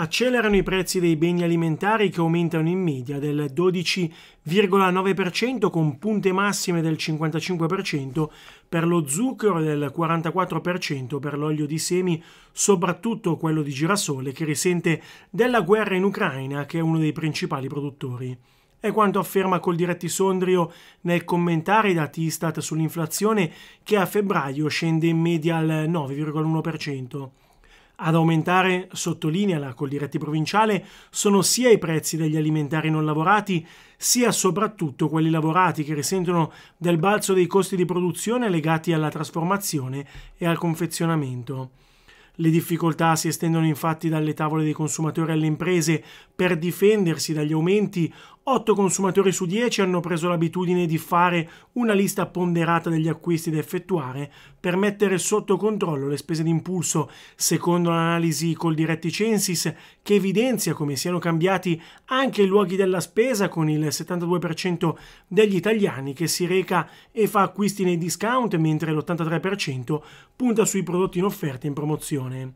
Accelerano i prezzi dei beni alimentari che aumentano in media del 12,9% con punte massime del 55% per lo zucchero e del 44% per l'olio di semi, soprattutto quello di girasole che risente della guerra in Ucraina che è uno dei principali produttori. È quanto afferma col diretti Sondrio nel commentare i dati stat sull'inflazione che a febbraio scende in media al 9,1%. Ad aumentare, sottolinea la Coldiretti Provinciale, sono sia i prezzi degli alimentari non lavorati, sia soprattutto quelli lavorati che risentono del balzo dei costi di produzione legati alla trasformazione e al confezionamento. Le difficoltà si estendono infatti dalle tavole dei consumatori alle imprese per difendersi dagli aumenti, 8 consumatori su 10 hanno preso l'abitudine di fare una lista ponderata degli acquisti da effettuare per mettere sotto controllo le spese d'impulso, secondo l'analisi col diretti Censis che evidenzia come siano cambiati anche i luoghi della spesa con il 72% degli italiani che si reca e fa acquisti nei discount mentre l'83% punta sui prodotti in offerta e in promozione.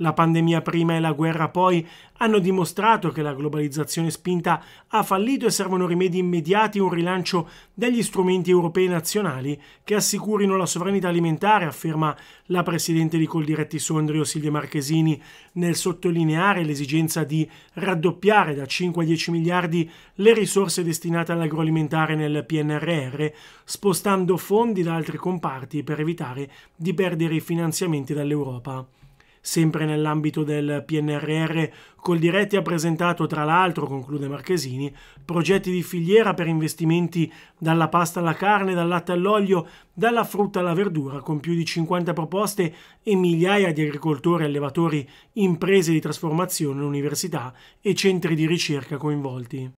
La pandemia prima e la guerra poi hanno dimostrato che la globalizzazione spinta ha fallito e servono rimedi immediati e un rilancio degli strumenti europei nazionali che assicurino la sovranità alimentare, afferma la presidente di Coldiretti Sondrio Silvia Marchesini nel sottolineare l'esigenza di raddoppiare da 5 a 10 miliardi le risorse destinate all'agroalimentare nel PNRR, spostando fondi da altri comparti per evitare di perdere i finanziamenti dall'Europa sempre nell'ambito del PNRR, Coldiretti ha presentato, tra l'altro, conclude Marchesini, progetti di filiera per investimenti dalla pasta alla carne, dal latte all'olio, dalla frutta alla verdura, con più di 50 proposte e migliaia di agricoltori, allevatori, imprese di trasformazione, università e centri di ricerca coinvolti.